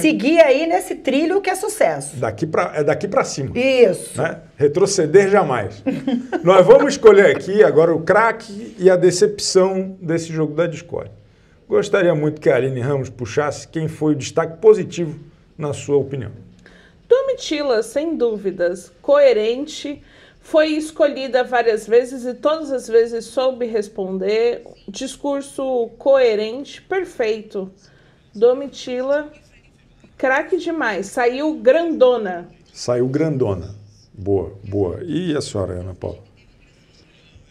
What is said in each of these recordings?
seguir aí nesse trilho que é sucesso. Daqui pra, é daqui para cima. Isso. Né? Retroceder jamais. Nós vamos escolher aqui agora o craque e a decepção desse jogo da Discord. Gostaria muito que a Aline Ramos puxasse quem foi o destaque positivo na sua opinião. Domitila, sem dúvidas, coerente, foi escolhida várias vezes e todas as vezes soube responder. Discurso coerente, perfeito. Domitila Craque demais. Saiu grandona. Saiu grandona. Boa, boa. E a senhora, Ana Paula?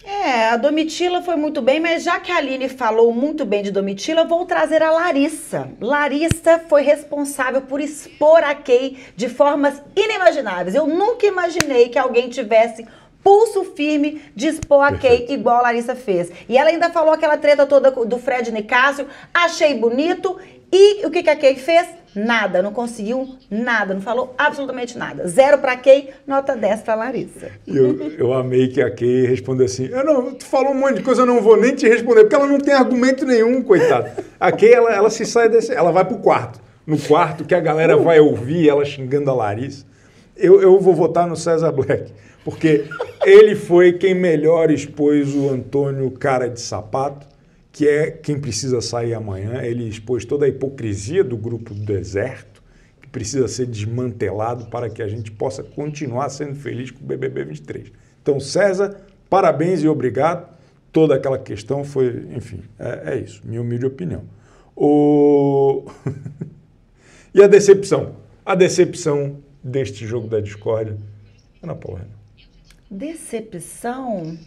É, a Domitila foi muito bem, mas já que a Aline falou muito bem de Domitila, vou trazer a Larissa. Larissa foi responsável por expor a Kay de formas inimagináveis. Eu nunca imaginei que alguém tivesse pulso firme expor a Kay, igual a Larissa fez. E ela ainda falou aquela treta toda do Fred Nicásio, achei bonito. E o que, que a Kay fez? Nada, não conseguiu nada, não falou absolutamente nada. Zero para Kay, nota 10 para Larissa. Eu, eu amei que a Kay respondeu assim: eu não, tu falou um monte de coisa, eu não vou nem te responder, porque ela não tem argumento nenhum, coitada. A Kay, ela, ela se sai desse. Ela vai pro quarto. No quarto que a galera uh. vai ouvir ela xingando a Larissa eu, eu vou votar no César Black, porque ele foi quem melhor expôs o Antônio Cara de Sapato, que é quem precisa sair amanhã. Ele expôs toda a hipocrisia do grupo do deserto, que precisa ser desmantelado para que a gente possa continuar sendo feliz com o BBB 23. Então, César, parabéns e obrigado. Toda aquela questão foi, enfim, é, é isso, minha humilde opinião. O... e a decepção? A decepção deste jogo da discórdia. Ana é Paula. Né? Decepção?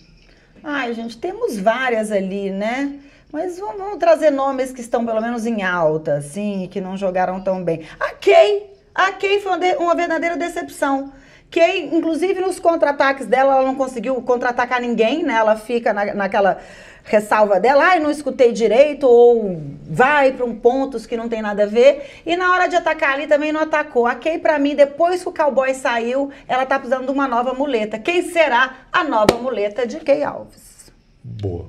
Ai, gente, temos várias ali, né? Mas vamos, vamos, trazer nomes que estão pelo menos em alta, assim, que não jogaram tão bem. A Kay! A Kay foi uma verdadeira decepção que inclusive nos contra-ataques dela, ela não conseguiu contra-atacar ninguém, né? Ela fica na, naquela ressalva dela, ai, ah, não escutei direito, ou vai para um pontos que não tem nada a ver. E na hora de atacar ali também não atacou. A Kay, para mim, depois que o cowboy saiu, ela tá precisando de uma nova muleta. Quem será a nova muleta de Kay Alves? Boa.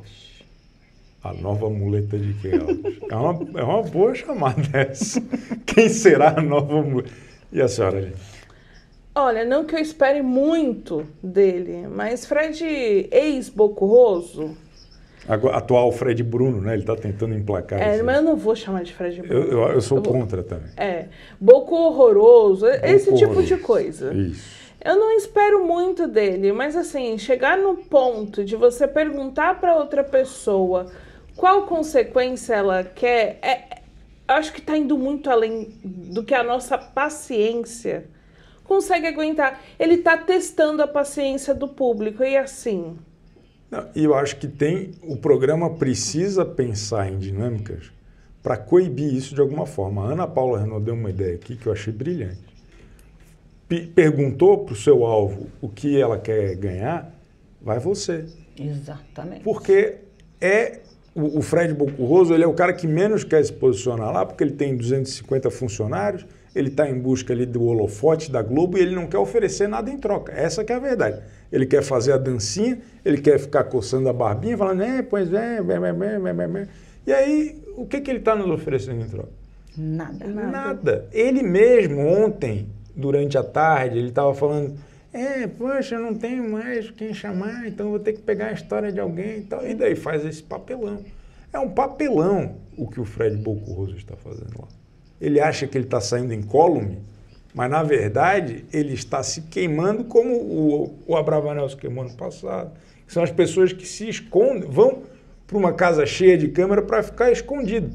A nova muleta de Kay Alves. é, uma, é uma boa chamada essa. Quem será a nova muleta? E a senhora, gente? Olha, não que eu espere muito dele, mas Fred, ex-Bocurroso. Atual Fred Bruno, né? Ele tá tentando emplacar É, mas eu não vou chamar de Fred Bruno. Eu, eu, eu sou eu contra vou... também. É. Boco horroroso, Boco esse horroroso. tipo de coisa. Isso. Eu não espero muito dele, mas assim, chegar no ponto de você perguntar para outra pessoa qual consequência ela quer, é, é acho que tá indo muito além do que a nossa paciência consegue aguentar. Ele está testando a paciência do público e é assim. E eu acho que tem o programa precisa pensar em dinâmicas para coibir isso de alguma forma. A Ana Paula Renault deu uma ideia aqui que eu achei brilhante. P perguntou para o seu alvo o que ela quer ganhar, vai você. Exatamente. Porque é o, Fred Bocurroso ele é o cara que menos quer se posicionar lá, porque ele tem 250 funcionários, ele está em busca ali do holofote da Globo e ele não quer oferecer nada em troca. Essa que é a verdade. Ele quer fazer a dancinha, ele quer ficar coçando a barbinha, falando, é, pois é, bem, bem, bem, bem, bem. E aí, o que, que ele está nos oferecendo em troca? Nada, nada. Nada. Ele mesmo, ontem, durante a tarde, ele estava falando é, poxa, não tenho mais quem chamar, então vou ter que pegar a história de alguém e tal. E daí faz esse papelão. É um papelão o que o Fred Bolcorroso está fazendo lá. Ele acha que ele está saindo incólume, mas na verdade ele está se queimando como o, o Abravanel se queimou no passado. São as pessoas que se escondem, vão para uma casa cheia de câmera para ficar escondido.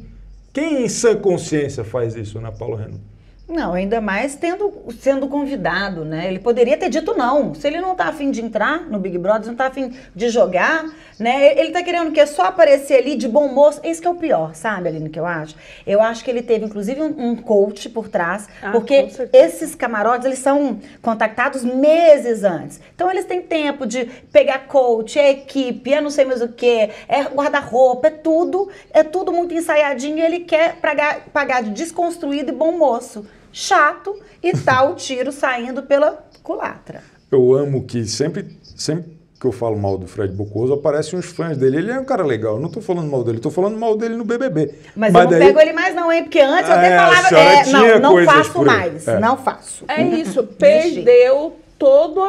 Quem em sã consciência faz isso, Ana Paulo Renan? Não, ainda mais tendo, sendo convidado, né? Ele poderia ter dito não. Se ele não tá afim de entrar no Big Brother, não tá afim de jogar, né? Ele tá querendo que é só aparecer ali de bom moço. Esse que é o pior, sabe, Aline, que eu acho? Eu acho que ele teve, inclusive, um, um coach por trás, ah, porque esses camarotes, eles são contactados meses antes. Então, eles têm tempo de pegar coach, é equipe, é não sei mais o que, é guarda-roupa, é tudo, é tudo muito ensaiadinho e ele quer pagar de desconstruído e bom moço chato e tá o tiro saindo pela culatra. Eu amo que sempre, sempre que eu falo mal do Fred Bocoso, aparecem uns fãs dele. Ele é um cara legal. Eu não estou falando mal dele, estou falando mal dele no BBB. Mas, Mas eu não pego ele mais não, hein? Porque antes eu até é, falava, é, não, não faço mais, é. não faço. É isso, perdeu todo